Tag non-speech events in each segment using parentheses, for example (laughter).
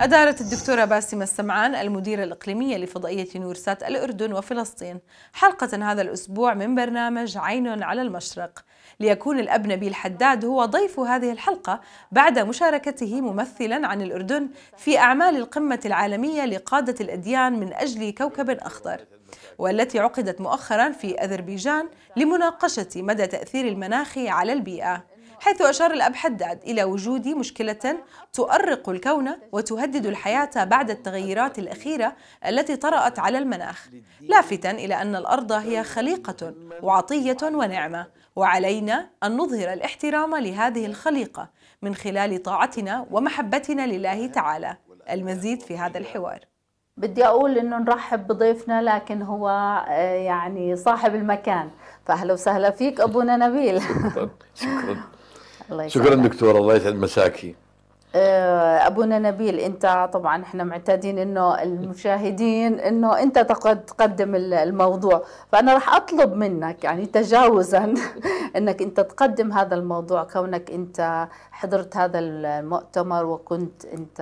أدارت الدكتورة باسمة السمعان المديرة الإقليمية لفضائية نورسات الأردن وفلسطين حلقة هذا الأسبوع من برنامج عين على المشرق ليكون الأب نبيل حداد هو ضيف هذه الحلقة بعد مشاركته ممثلا عن الأردن في أعمال القمة العالمية لقادة الأديان من أجل كوكب أخضر والتي عقدت مؤخرا في أذربيجان لمناقشة مدى تأثير المناخ على البيئة حيث أشار الأب حداد إلى وجود مشكلة تؤرق الكون وتهدد الحياة بعد التغيرات الأخيرة التي طرأت على المناخ لافتا إلى أن الأرض هي خليقة وعطية ونعمة وعلينا أن نظهر الاحترام لهذه الخليقة من خلال طاعتنا ومحبتنا لله تعالى المزيد في هذا الحوار بدي أقول إنه نرحب بضيفنا لكن هو آه، يعني صاحب المكان فأهلا وسهلا فيك أبونا نبيل شكرا (laughs) الله يسعدك شكرا دكتور الله يسعد مساكي آه، ابونا نبيل انت طبعا احنا معتادين انه المشاهدين انه انت تقدم الموضوع فانا راح اطلب منك يعني تجاوزا (laughs) انك انت تقدم هذا الموضوع كونك انت حضرت هذا المؤتمر وكنت انت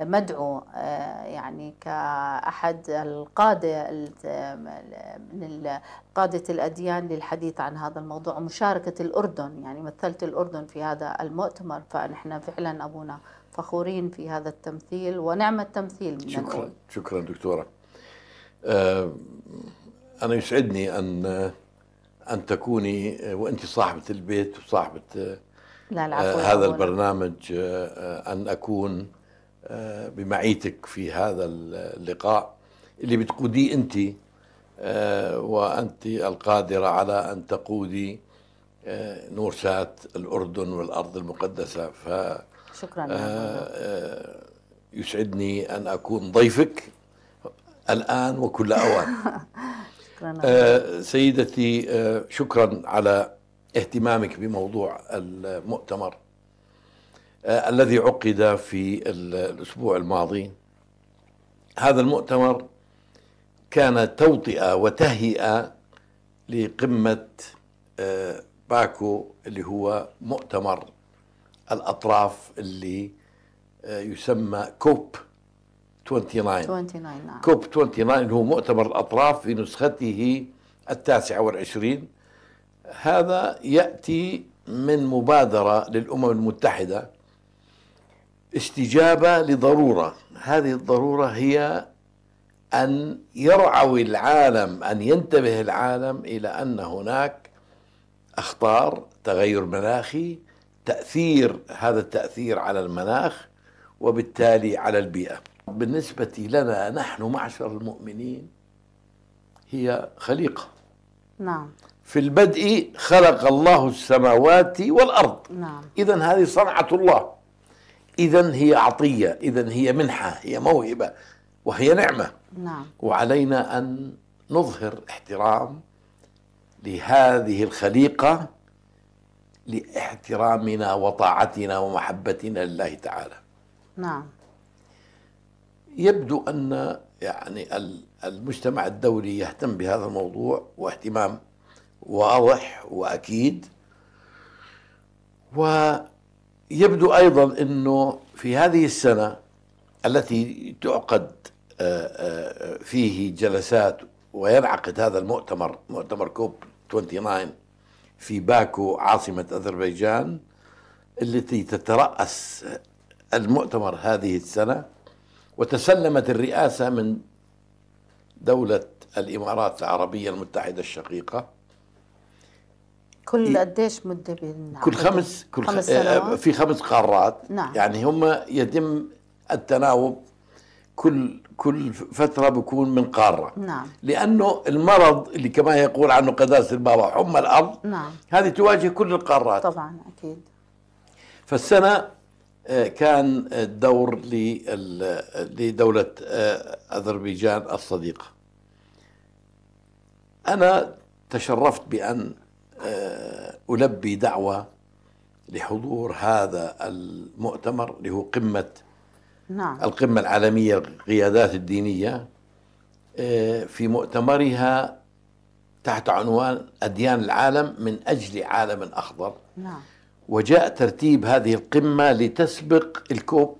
مدعو آه، يعني كأحد القادة من قادة الأديان للحديث عن هذا الموضوع ومشاركة الأردن يعني مثلت الأردن في هذا المؤتمر فنحن فعلا أبونا فخورين في هذا التمثيل ونعم التمثيل من شكرا الأول. شكرا دكتورة آه، أنا يسعدني أن آه، أن تكوني وأنت صاحبة البيت وصاحبة لا لا هذا البرنامج أن أكون آه، بمعيتك في هذا اللقاء اللي بتقوديه أنت آه، وأنت القادرة على أن تقودي آه، نورسات الأردن والأرض المقدسة ف شكرا يسعدني أن أكون ضيفك الآن وكل أوان (laughs) شكرا سيدتي شكرا على اهتمامك بموضوع المؤتمر آه، الذي عقد في الاسبوع الماضي هذا المؤتمر كان توطئه وتهيئه لقمه آه، باكو اللي هو مؤتمر الاطراف اللي آه، يسمى كوب 29 29 نعم. كوب 29 هو مؤتمر الاطراف في نسخته التاسعه والعشرين هذا ياتي من مبادره للامم المتحده استجابة لضرورة هذه الضرورة هي أن يرعوي العالم أن ينتبه العالم إلى أن هناك أخطار تغير مناخي تأثير هذا التأثير على المناخ وبالتالي على البيئة بالنسبة لنا نحن معشر المؤمنين هي خليقة نعم في البدء خلق الله السماوات والأرض نعم إذا هذه صنعة الله إذا هي عطية إذا هي منحة هي موهبة وهي نعمة نعم. وعلينا أن نظهر احترام لهذه الخليقة لاحترامنا وطاعتنا ومحبتنا لله تعالى نعم يبدو أن يعني المجتمع الدولي يهتم بهذا الموضوع واهتمام واضح وأكيد و يبدو ايضا انه في هذه السنه التي تعقد آه، آه، فيه جلسات وينعقد هذا المؤتمر مؤتمر كوب 29 في باكو عاصمه اذربيجان التي تتراس المؤتمر هذه السنه وتسلمت الرئاسه من دوله الامارات العربيه المتحده الشقيقه كل إيه. قديش مده بين كل خمس كل خمس سنوات؟ آه، في خمس قارات نعم. يعني هم يتم التناوب كل كل فترة بكون من قارة نعم. لأنه المرض اللي كما يقول عنه قداس البابا حمى الأرض نعم. هذه تواجه كل القارات طبعا أكيد فالسنة آه، كان الدور لدولة آه، أذربيجان الصديقة أنا تشرفت بأن آه، ألبي دعوة لحضور هذا المؤتمر اللي هو قمة نعم. القمة العالمية القيادات الدينية آه، في مؤتمرها تحت عنوان أديان العالم من أجل عالم أخضر نعم. وجاء ترتيب هذه القمة لتسبق الكوب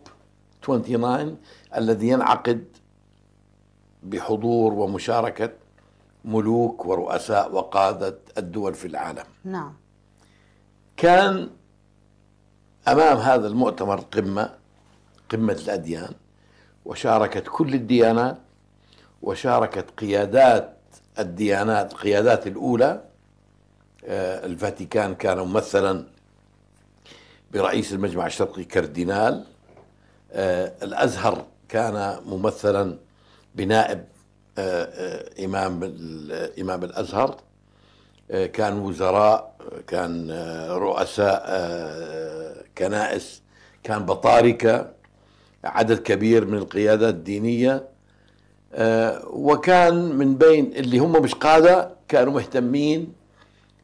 29 الذي ينعقد بحضور ومشاركة ملوك ورؤساء وقادة الدول في العالم نعم كان أمام هذا المؤتمر قمة قمة الأديان وشاركت كل الديانات وشاركت قيادات الديانات قيادات الأولى آه، الفاتيكان كان ممثلا برئيس المجمع الشرقي كاردينال آه، الأزهر كان ممثلا بنائب آه، آه، إمام آه، إمام الأزهر كان وزراء كان رؤساء كنائس كان بطاركة عدد كبير من القيادات الدينية وكان من بين اللي هم مش قادة كانوا مهتمين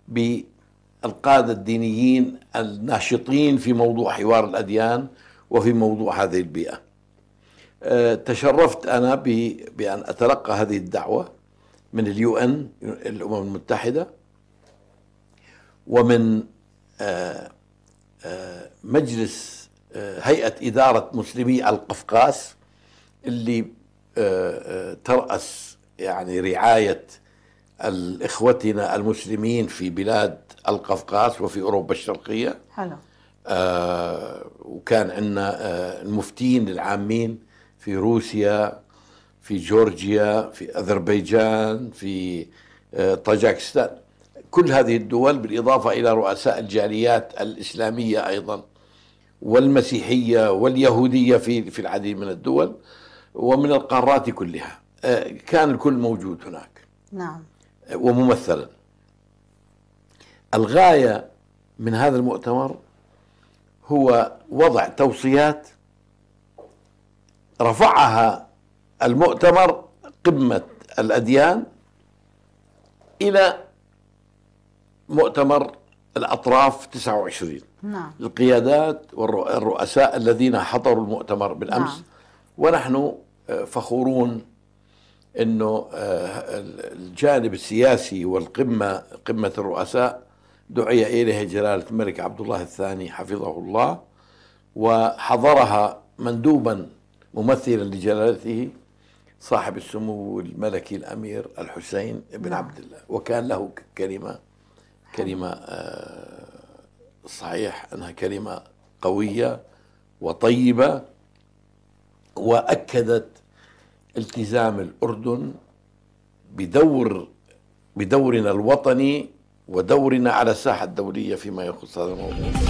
بالقادة الدينيين الناشطين في موضوع حوار الأديان وفي موضوع هذه البيئة آه، تشرفت أنا بأن أتلقى هذه الدعوة من اليو ان الأمم المتحدة ومن آه، آه، مجلس هيئة إدارة مسلمي القفقاس اللي ترأس يعني رعاية الإخوتنا المسلمين في بلاد القفقاس وفي أوروبا الشرقية حلو آه وكان عندنا آه المفتين العامين في روسيا في جورجيا في أذربيجان في آه، طاجكستان كل هذه الدول بالإضافة إلى رؤساء الجاليات الإسلامية أيضا والمسيحية واليهودية في في العديد من الدول ومن القارات كلها آه، كان الكل موجود هناك نعم آه، وممثلا الغاية من هذا المؤتمر هو وضع توصيات رفعها المؤتمر قمة الأديان إلى مؤتمر الأطراف 29 نعم. القيادات والرؤساء الذين حضروا المؤتمر بالأمس نعم. ونحن آه، فخورون أنه آه، الجانب السياسي والقمة قمة الرؤساء دعي إليها جلالة الملك عبد الله الثاني حفظه الله وحضرها مندوبا ممثلا لجلالته صاحب السمو الملكي الامير الحسين بن نعم. عبد الله وكان له كلمه كلمه آه، صحيح انها كلمه قويه وطيبه واكدت التزام الاردن بدور بدورنا الوطني ودورنا على الساحه الدوليه فيما يخص هذا الموضوع